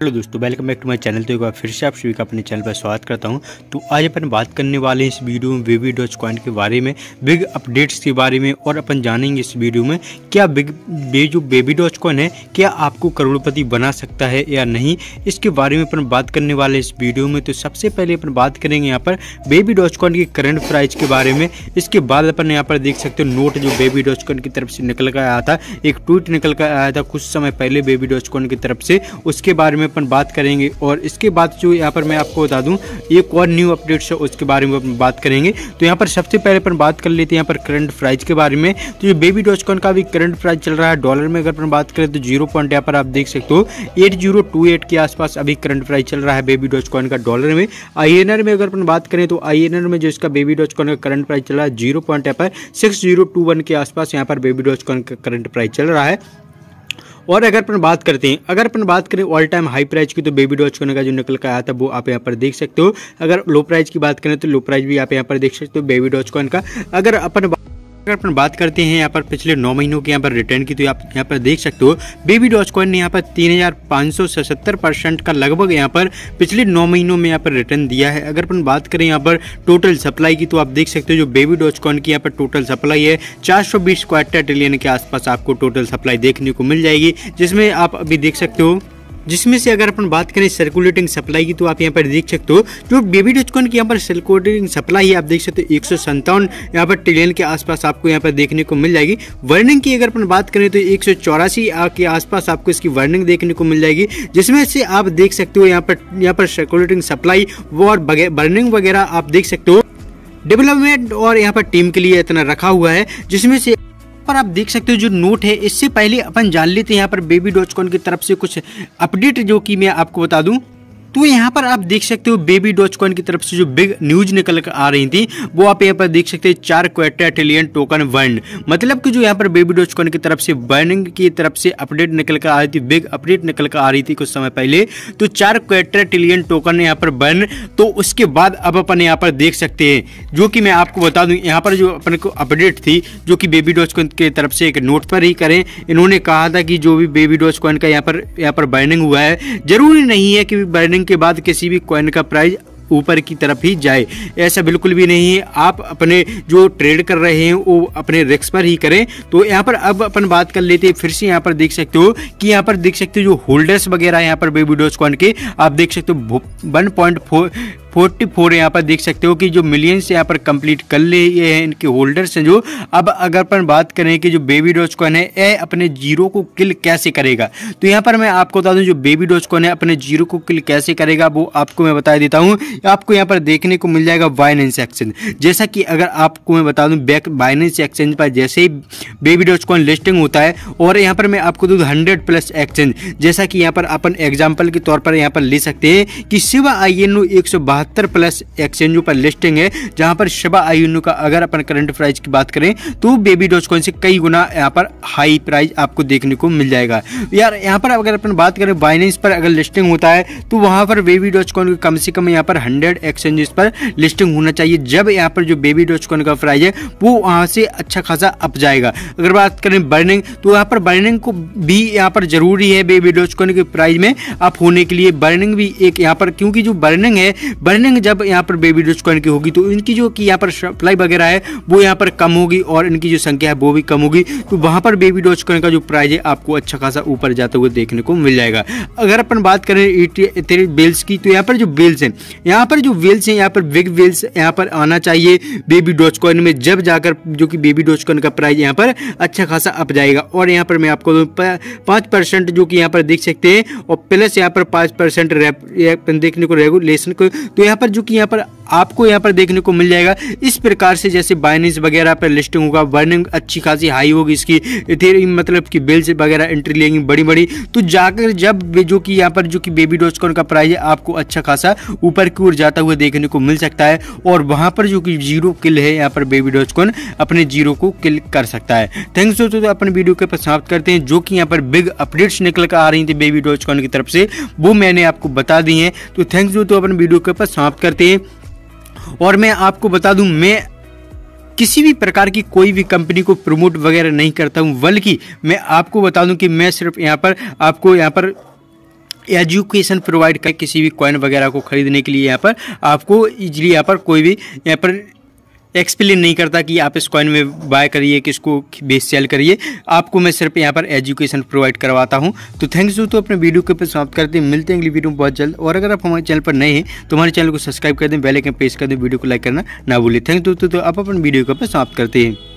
hello दोस्तों welcome back to my channel तो एक बार फिर से आप सभी का अपने चैनल पर स्वागत करता हूं तो आज अपन बात करने वाले हैं इस वीडियो में वीवी डॉज कॉइन के बारे में बिग अपडेट्स के बारे में और अपन जानेंगे इस वीडियो में क्या बिग बे जो बेबी डॉज कॉइन है क्या आपको करोड़पति बना सकता है या नहीं इसके बारे में अपन बात करने वाले इस वीडियो में तो सबसे पहले अपन बात करेंगे यहाँ पर बेबी डॉज कॉइन के करंट प्राइस के बारे में इसके बाद अपन यहाँ पर देख सकते हो नोट जो बेबी डॉज कॉइन की तरफ से निकल कर आया था एक ट्वीट निकल कर आया था कुछ समय पहले बेबी डॉज कॉइन की तरफ से उसके बारे में में अपन बात करेंगे और इसके बाद जो यहाँ पर मैं आपको बता दूँ एक और न्यू अपडेट्स है उसके बारे में अपन बात करेंगे तो यहाँ पर सबसे पहले अपन बात कर लेते हैं यहाँ पर करंट प्राइस के बारे में तो ये बेबी डॉच कॉन का भी करंट प्राइस चल रहा है डॉलर में अगर अपन बात करें तो जीरो पॉइंट यहाँ पर आप देख सकते हो एट के आसपास अभी करंट प्राइस चल रहा है बेबी डॉच कॉन का डॉलर में आई में अगर अपन बात करें तो आई में जो इसका बेबी डॉच कॉन का करंट प्राइस चल रहा है जीरो पॉइंट यहाँ पर सिक्स के आसपास यहाँ पर बेबी डॉच कॉन का करंट प्राइस चल रहा है और अगर अपन बात करते हैं अगर अपन बात करें ऑल टाइम हाई प्राइस की तो बेबी डॉच कोने का जो निकल कर आया था वो आप यहाँ पर देख सकते हो अगर लो प्राइस की बात करें तो लो प्राइस भी आप यहाँ पर देख सकते हो बेबी डॉच कोन का अगर अपन अगर अपन बात करते हैं यहाँ पर पिछले नौ महीनों के यहाँ पर रिटर्न की तो आप यहाँ पर देख सकते हो बेबी डॉज कॉइन ने यहाँ पर तीन हजार पाँच सौ सत्तर परसेंट का लगभग यहाँ पर पिछले नौ महीनों में यहाँ पर रिटर्न दिया है अगर अपन बात करें यहाँ पर टोटल सप्लाई की तो आप देख सकते हो जो बेबी डॉज कॉइन की यहाँ पर टोटल सप्लाई है चार सौ बीस क्वार्टर ट्रिलियन के आसपास आपको टोटल सप्लाई देखने को मिल जाएगी जिसमें आप अभी देख सकते हो जिसमें से अगर अपन बात करें सर्कुलेटिंग सप्लाई की तो आप यहाँ पर देख सकते हो जो बेबी डॉचकॉन की यहाँ पर सर्कुलेटिंग सप्लाई है आप देख सकते हो एक सौ संतावन यहाँ पर ट्रिलियन के आसपास आपको यहाँ पर देखने को मिल जाएगी वर्निंग की अगर अपन बात करें तो एक सौ चौरासी के आसपास आपको इसकी वर्निंग देखने को मिल जाएगी जिसमें से आप देख सकते हो यहाँ पर यहाँ पर सर्कुलेटिंग सप्लाई और वर्निंग वगैरह आप देख सकते हो डेवलपमेंट और यहाँ पर टीम के लिए इतना रखा हुआ है जिसमें से पर आप देख सकते हो जो नोट है इससे पहले अपन जान लेते हैं यहाँ पर बेबी डॉच की तरफ से कुछ अपडेट जो कि मैं आपको बता दूं तो यहाँ पर आप देख सकते हो बेबी डॉच कॉइन की तरफ से जो बिग न्यूज निकल कर आ रही थी वो आप यहाँ पर देख सकते हैं चार क्वेटा ट्रिलियन टोकन वर्न मतलब कि जो यहाँ पर बेबी डॉच कॉइन की तरफ से बर्निंग की तरफ से अपडेट निकल कर आ रही थी बिग अपडेट निकल कर आ रही थी कुछ समय पहले तो चार क्वेटा ट्रिलियन टोकन यहाँ पर बर्न तो उसके बाद अब अपन यहाँ पर देख सकते हैं जो कि मैं आपको बता दूँ यहाँ पर जो अपन को अपडेट थी जो कि बेबी डॉच कॉइन की तरफ से एक नोट पर ही करें इन्होंने कहा था कि जो भी बेबी डॉच कॉइन का यहाँ पर यहाँ पर बर्निंग हुआ है जरूरी नहीं है कि बर्निंग के बाद किसी भी कॉइन का प्राइस ऊपर की तरफ ही जाए ऐसा बिल्कुल भी नहीं है आप अपने जो ट्रेड कर रहे हैं वो अपने रिक्स पर ही करें तो यहाँ पर अब अपन बात कर लेते हैं फिर से यहाँ पर देख सकते हो कि यहाँ पर देख सकते हो जो होल्डर्स वगैरह यहाँ पर बेबी कॉन के आप देख सकते हो one point four forty four यहाँ पर देख सकते हो कि जो मिलियंस यहाँ पर कंप्लीट कर ले ये हैं इनके होल्डर्स हैं जो अब अगर अपन बात करें कि जो बेबी डोज कॉन है ए अपने जीरो को किल कैसे करेगा तो यहाँ पर मैं आपको बता दूँ जो बेबी डोज कॉन है अपने जीरो को किल कैसे करेगा वो आपको मैं बता देता हूँ आपको यहाँ पर देखने को मिल जाएगा बाइनेंस एक्सचेंज जैसा कि अगर आपको मैं बता दूँ बैक बाइनेंस एक्सचेंज पर जैसे ही बेबी डॉट कॉइन लिस्टिंग होता है और यहाँ पर मैं आपको दूँ हंड्रेड प्लस एक्सचेंज जैसा कि यहाँ पर अपन एग्जाम्पल के तौर पर यहाँ पर ले सकते हैं कि शिवा आई एन प्लस एक्सचेंजों पर लिस्टिंग है जहाँ पर शिवा आई का अगर अपन करंट प्राइस की बात करें तो बेबी डॉट कॉइन से कई गुना यहाँ पर हाई प्राइस आपको देखने को मिल जाएगा यार यहाँ पर अगर अपन बात करें बाइनेंस पर अगर लिस्टिंग होता है तो वहाँ पर बेबी डॉट कॉइन कम से कम यहाँ पर हंड्रेड एक्सचेंजेस पर लिस्टिंग होना चाहिए जब यहाँ पर जो बेबी डॉच कॉन का प्राइस है वो वहाँ से अच्छा खासा अप जाएगा अगर बात करें बर्निंग तो यहाँ पर बर्निंग को भी यहाँ पर जरूरी है बेबी डॉच कॉन के प्राइस में अप होने के लिए बर्निंग भी एक यहाँ पर क्योंकि जो बर्निंग है बर्निंग जब यहाँ पर बेबी डॉच कॉन की होगी तो इनकी जो कि यहाँ पर सप्लाई वगैरह है वो यहाँ पर कम होगी और इनकी जो संख्या है वो भी कम होगी तो वहाँ पर बेबी डॉच कॉन का जो प्राइज है आपको अच्छा खासा ऊपर जाते हुए देखने को मिल जाएगा अगर अपन बात करें ई बिल्स की तो यहाँ पर जो बिल्स हैं यहाँ यहाँ पर जो वेल्स हैं यहाँ पर बिग वेल्स यहाँ पर आना चाहिए बेबी डॉच कॉइन में जब जाकर जो कि बेबी डॉच कॉइन का प्राइस यहाँ पर अच्छा खासा अप जाएगा और यहाँ पर मैं आपको पाँच परसेंट जो कि यहाँ पर देख सकते हैं और प्लस यहाँ पर पाँच परसेंट देखने को रेगुलेशन को तो यहाँ पर जो कि यहाँ पर आपको यहाँ पर देखने को मिल जाएगा इस प्रकार से जैसे बाइनेंस वगैरह पर लिस्टिंग होगा वर्निंग अच्छी खासी हाई होगी इसकी इथेरियम मतलब कि बिल्स वगैरह एंट्री लेंगी बड़ी बड़ी तो जाकर जब जो कि यहाँ पर जो कि बेबी डॉच कॉइन का प्राइस है आपको अच्छा खासा ऊपर की ओर जाता हुआ देखने को मिल सकता है और वहां पर जो कि जीरो किल है यहाँ पर बेबी डॉचकॉन अपने जीरो को किल कर सकता है थैंक्स दोस्तों तो अपने वीडियो के पास समाप्त करते हैं जो कि यहाँ पर बिग अपडेट्स निकल कर आ रही थी बेबी डॉचकॉन की तरफ से वो मैंने आपको बता दी है तो थैंक्स दोस्तों अपने वीडियो के पास समाप्त करते हैं और मैं आपको बता दूं मैं किसी भी प्रकार की कोई भी कंपनी को प्रमोट वगैरह नहीं करता हूं बल्कि मैं आपको बता दूं कि मैं सिर्फ यहां पर आपको यहां पर एजुकेशन प्रोवाइड कर किसी भी कॉइन वगैरह को खरीदने के लिए यहाँ पर आपको इजीली यहाँ पर कोई भी यहाँ पर एक्सप्लेन नहीं करता कि आप इस कॉइन में बाय करिए किसको बेच सेल करिए आपको मैं सिर्फ यहाँ पर एजुकेशन प्रोवाइड करवाता हूँ तो थैंक्स दोस्तों अपने वीडियो के ऊपर समाप्त करते हैं मिलते हैं अगली वीडियो में बहुत जल्द और अगर आप हमारे चैनल पर नए हैं तो हमारे चैनल को सब्सक्राइब कर दें बेलाइकन प्रेस कर दें वीडियो को लाइक करना ना भूलें थैंक्स दोस्तों तो आप अपने वीडियो के ऊपर समाप्त करते हैं